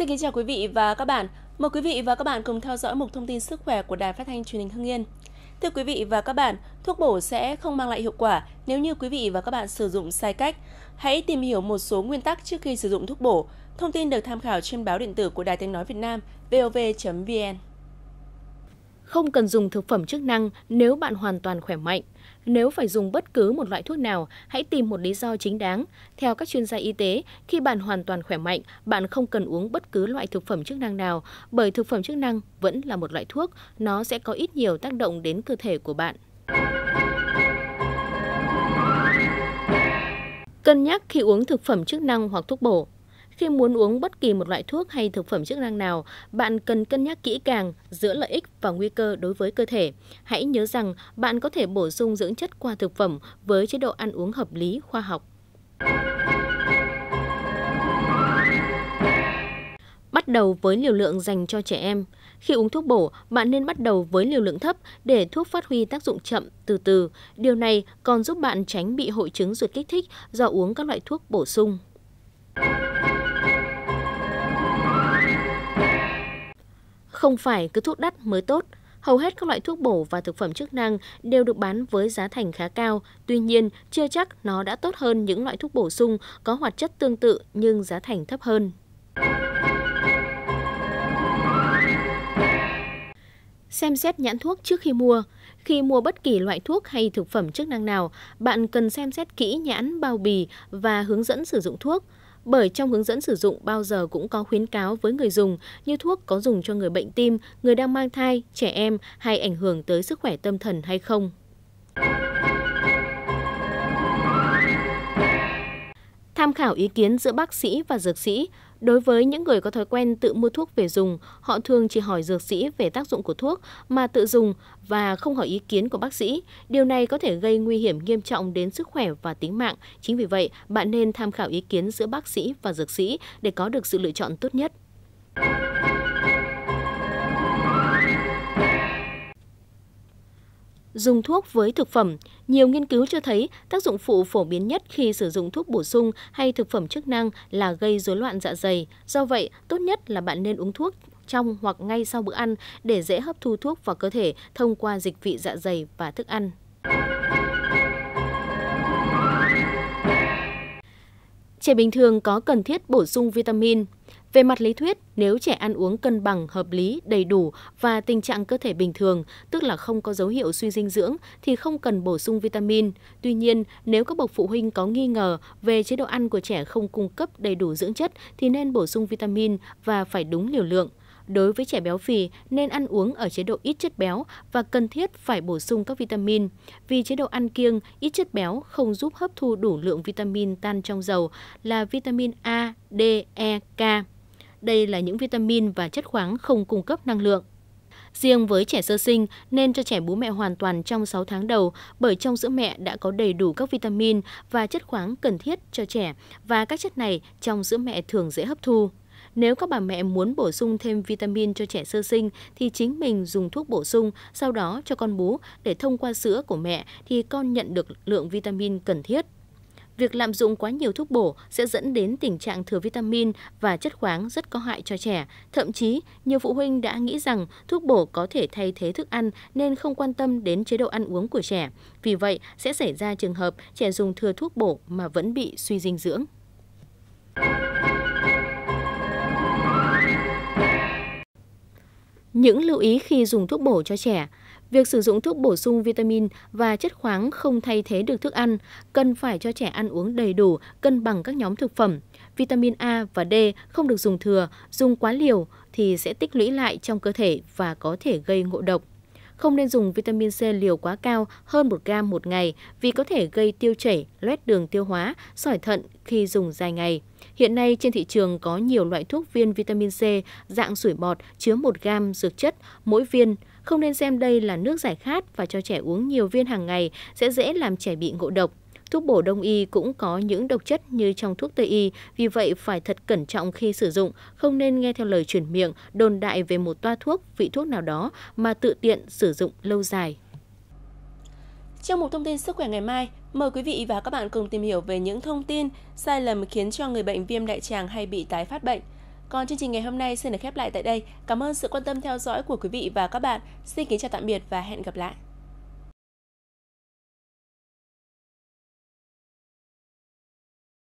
Xin kính chào quý vị và các bạn. Mời quý vị và các bạn cùng theo dõi mục thông tin sức khỏe của Đài Phát thanh Truyền hình Hưng Yên. Thưa quý vị và các bạn, thuốc bổ sẽ không mang lại hiệu quả nếu như quý vị và các bạn sử dụng sai cách. Hãy tìm hiểu một số nguyên tắc trước khi sử dụng thuốc bổ. Thông tin được tham khảo trên báo điện tử của Đài Tiếng Nói Việt Nam vov.vn. Không cần dùng thực phẩm chức năng nếu bạn hoàn toàn khỏe mạnh. Nếu phải dùng bất cứ một loại thuốc nào, hãy tìm một lý do chính đáng. Theo các chuyên gia y tế, khi bạn hoàn toàn khỏe mạnh, bạn không cần uống bất cứ loại thực phẩm chức năng nào, bởi thực phẩm chức năng vẫn là một loại thuốc, nó sẽ có ít nhiều tác động đến cơ thể của bạn. Cân nhắc khi uống thực phẩm chức năng hoặc thuốc bổ. Khi muốn uống bất kỳ một loại thuốc hay thực phẩm chức năng nào, bạn cần cân nhắc kỹ càng giữa lợi ích và nguy cơ đối với cơ thể. Hãy nhớ rằng bạn có thể bổ sung dưỡng chất qua thực phẩm với chế độ ăn uống hợp lý, khoa học. Bắt đầu với liều lượng dành cho trẻ em. Khi uống thuốc bổ, bạn nên bắt đầu với liều lượng thấp để thuốc phát huy tác dụng chậm, từ từ. Điều này còn giúp bạn tránh bị hội chứng ruột kích thích do uống các loại thuốc bổ sung. Không phải cứ thuốc đắt mới tốt, hầu hết các loại thuốc bổ và thực phẩm chức năng đều được bán với giá thành khá cao, tuy nhiên chưa chắc nó đã tốt hơn những loại thuốc bổ sung có hoạt chất tương tự nhưng giá thành thấp hơn. Xem xét nhãn thuốc trước khi mua. Khi mua bất kỳ loại thuốc hay thực phẩm chức năng nào, bạn cần xem xét kỹ nhãn bao bì và hướng dẫn sử dụng thuốc – bởi trong hướng dẫn sử dụng bao giờ cũng có khuyến cáo với người dùng như thuốc có dùng cho người bệnh tim, người đang mang thai, trẻ em hay ảnh hưởng tới sức khỏe tâm thần hay không. tham khảo ý kiến giữa bác sĩ và dược sĩ. Đối với những người có thói quen tự mua thuốc về dùng, họ thường chỉ hỏi dược sĩ về tác dụng của thuốc mà tự dùng và không hỏi ý kiến của bác sĩ. Điều này có thể gây nguy hiểm nghiêm trọng đến sức khỏe và tính mạng. Chính vì vậy, bạn nên tham khảo ý kiến giữa bác sĩ và dược sĩ để có được sự lựa chọn tốt nhất. dùng thuốc với thực phẩm, nhiều nghiên cứu cho thấy tác dụng phụ phổ biến nhất khi sử dụng thuốc bổ sung hay thực phẩm chức năng là gây rối loạn dạ dày. Do vậy, tốt nhất là bạn nên uống thuốc trong hoặc ngay sau bữa ăn để dễ hấp thu thuốc vào cơ thể thông qua dịch vị dạ dày và thức ăn. Trẻ bình thường có cần thiết bổ sung vitamin, về mặt lý thuyết, nếu trẻ ăn uống cân bằng, hợp lý, đầy đủ và tình trạng cơ thể bình thường, tức là không có dấu hiệu suy dinh dưỡng thì không cần bổ sung vitamin. Tuy nhiên, nếu các bậc phụ huynh có nghi ngờ về chế độ ăn của trẻ không cung cấp đầy đủ dưỡng chất thì nên bổ sung vitamin và phải đúng liều lượng. Đối với trẻ béo phì nên ăn uống ở chế độ ít chất béo và cần thiết phải bổ sung các vitamin vì chế độ ăn kiêng ít chất béo không giúp hấp thu đủ lượng vitamin tan trong dầu là vitamin A, D, E, K. Đây là những vitamin và chất khoáng không cung cấp năng lượng. Riêng với trẻ sơ sinh, nên cho trẻ bú mẹ hoàn toàn trong 6 tháng đầu bởi trong sữa mẹ đã có đầy đủ các vitamin và chất khoáng cần thiết cho trẻ và các chất này trong sữa mẹ thường dễ hấp thu. Nếu các bà mẹ muốn bổ sung thêm vitamin cho trẻ sơ sinh thì chính mình dùng thuốc bổ sung, sau đó cho con bú để thông qua sữa của mẹ thì con nhận được lượng vitamin cần thiết. Việc lạm dụng quá nhiều thuốc bổ sẽ dẫn đến tình trạng thừa vitamin và chất khoáng rất có hại cho trẻ. Thậm chí, nhiều phụ huynh đã nghĩ rằng thuốc bổ có thể thay thế thức ăn nên không quan tâm đến chế độ ăn uống của trẻ. Vì vậy, sẽ xảy ra trường hợp trẻ dùng thừa thuốc bổ mà vẫn bị suy dinh dưỡng. Những lưu ý khi dùng thuốc bổ cho trẻ Việc sử dụng thuốc bổ sung vitamin và chất khoáng không thay thế được thức ăn, cần phải cho trẻ ăn uống đầy đủ, cân bằng các nhóm thực phẩm. Vitamin A và D không được dùng thừa, dùng quá liều thì sẽ tích lũy lại trong cơ thể và có thể gây ngộ độc. Không nên dùng vitamin C liều quá cao hơn 1 gram một ngày vì có thể gây tiêu chảy, loét đường tiêu hóa, sỏi thận khi dùng dài ngày. Hiện nay trên thị trường có nhiều loại thuốc viên vitamin C dạng sủi bọt chứa 1 gam dược chất mỗi viên không nên xem đây là nước giải khát và cho trẻ uống nhiều viên hàng ngày sẽ dễ làm trẻ bị ngộ độc. Thuốc bổ đông y cũng có những độc chất như trong thuốc tây y, vì vậy phải thật cẩn trọng khi sử dụng, không nên nghe theo lời truyền miệng, đồn đại về một toa thuốc, vị thuốc nào đó mà tự tiện sử dụng lâu dài. Trong một thông tin sức khỏe ngày mai, mời quý vị và các bạn cùng tìm hiểu về những thông tin sai lầm khiến cho người bệnh viêm đại tràng hay bị tái phát bệnh – còn chương trình ngày hôm nay xin được khép lại tại đây. Cảm ơn sự quan tâm theo dõi của quý vị và các bạn. Xin kính chào tạm biệt và hẹn gặp lại.